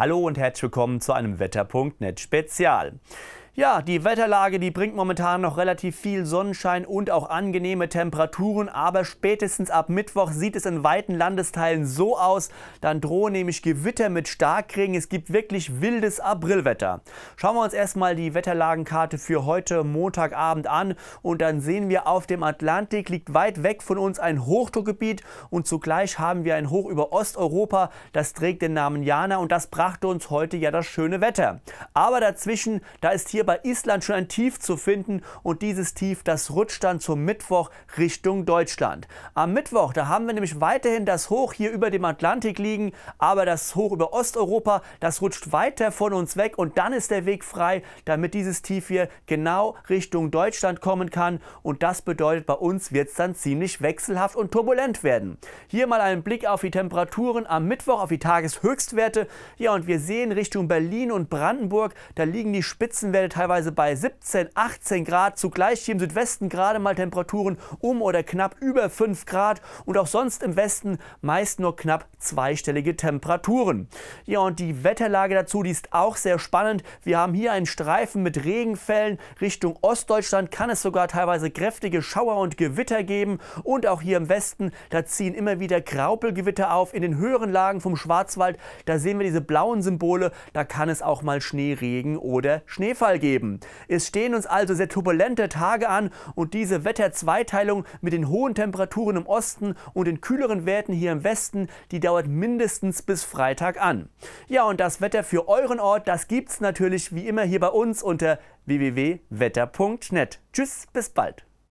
Hallo und herzlich willkommen zu einem Wetterpunkt Net Spezial. Ja, die Wetterlage, die bringt momentan noch relativ viel Sonnenschein und auch angenehme Temperaturen, aber spätestens ab Mittwoch sieht es in weiten Landesteilen so aus, dann drohen nämlich Gewitter mit Starkregen, es gibt wirklich wildes Aprilwetter. Schauen wir uns erstmal die Wetterlagenkarte für heute Montagabend an und dann sehen wir, auf dem Atlantik liegt weit weg von uns ein Hochdruckgebiet und zugleich haben wir ein Hoch über Osteuropa, das trägt den Namen Jana und das brachte uns heute ja das schöne Wetter. Aber dazwischen, da ist hier hier bei Island schon ein Tief zu finden und dieses Tief, das rutscht dann zum Mittwoch Richtung Deutschland. Am Mittwoch, da haben wir nämlich weiterhin das Hoch hier über dem Atlantik liegen, aber das Hoch über Osteuropa, das rutscht weiter von uns weg und dann ist der Weg frei, damit dieses Tief hier genau Richtung Deutschland kommen kann und das bedeutet, bei uns wird es dann ziemlich wechselhaft und turbulent werden. Hier mal einen Blick auf die Temperaturen am Mittwoch, auf die Tageshöchstwerte. Ja, und wir sehen Richtung Berlin und Brandenburg, da liegen die Spitzenwerte teilweise bei 17, 18 Grad, zugleich hier im Südwesten gerade mal Temperaturen um oder knapp über 5 Grad und auch sonst im Westen meist nur knapp zweistellige Temperaturen. Ja, und die Wetterlage dazu, die ist auch sehr spannend. Wir haben hier einen Streifen mit Regenfällen. Richtung Ostdeutschland kann es sogar teilweise kräftige Schauer und Gewitter geben. Und auch hier im Westen, da ziehen immer wieder Graupelgewitter auf. In den höheren Lagen vom Schwarzwald, da sehen wir diese blauen Symbole, da kann es auch mal Schneeregen oder Schneefall geben. Es stehen uns also sehr turbulente Tage an und diese Wetterzweiteilung mit den hohen Temperaturen im Osten und den kühleren Werten hier im Westen, die dauert mindestens bis Freitag an. Ja, und das Wetter für euren Ort, das gibt's natürlich wie immer hier bei uns unter www.wetter.net. Tschüss, bis bald.